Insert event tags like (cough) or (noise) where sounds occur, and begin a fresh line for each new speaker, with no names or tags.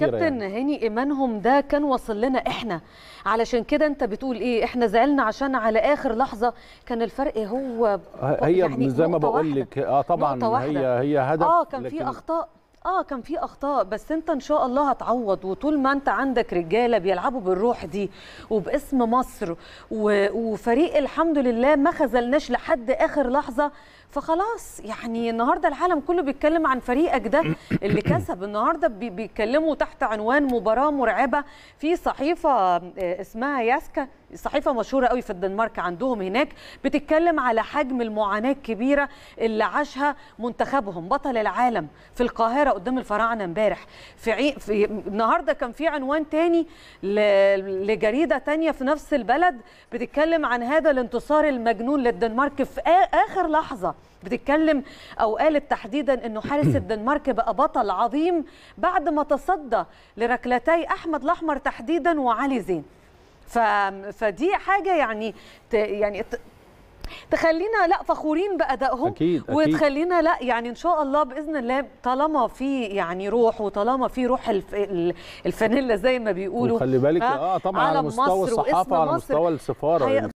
كتيره كابتن
يعني. هاني ايمانهم ده كان وصل لنا احنا علشان كده انت بتقول ايه احنا زعلنا عشان على اخر لحظه كان الفرق هو
هي يعني زي ما بقول لك اه طبعا هي هي هدف اه كان في اخطاء
اه كان في اخطاء بس انت ان شاء الله هتعوض وطول ما انت عندك رجاله بيلعبوا بالروح دي وباسم مصر و... وفريق الحمد لله ما خذلناش لحد اخر لحظه فخلاص يعني النهارده العالم كله بيتكلم عن فريقك ده اللي كسب النهارده بيتكلموا تحت عنوان مباراه مرعبه في صحيفه آه، اسمها ياسكا صحيفه مشهوره قوي في الدنمارك عندهم هناك بتتكلم على حجم المعاناه الكبيره اللي عاشها منتخبهم بطل العالم في القاهره قدام الفراعنه امبارح في, عي... في النهارده كان في عنوان تاني ل... لجريده تانية في نفس البلد بتتكلم عن هذا الانتصار المجنون للدنمارك في اخر لحظه بتتكلم او قالت تحديدا انه حارس (clears throat) الدنمارك بقى بطل عظيم بعد ما تصدى لركلتي احمد الاحمر تحديدا وعلي زين فدي حاجه يعني يعني تخلينا لا فخورين بادائهم أكيد أكيد. وتخلينا لا يعني ان شاء الله باذن الله طالما في يعني روح وطالما في روح الف... الفانيلا زي ما بيقولوا خلي بالك اه طبعا على مستوى الصحافه على مستوى السفاره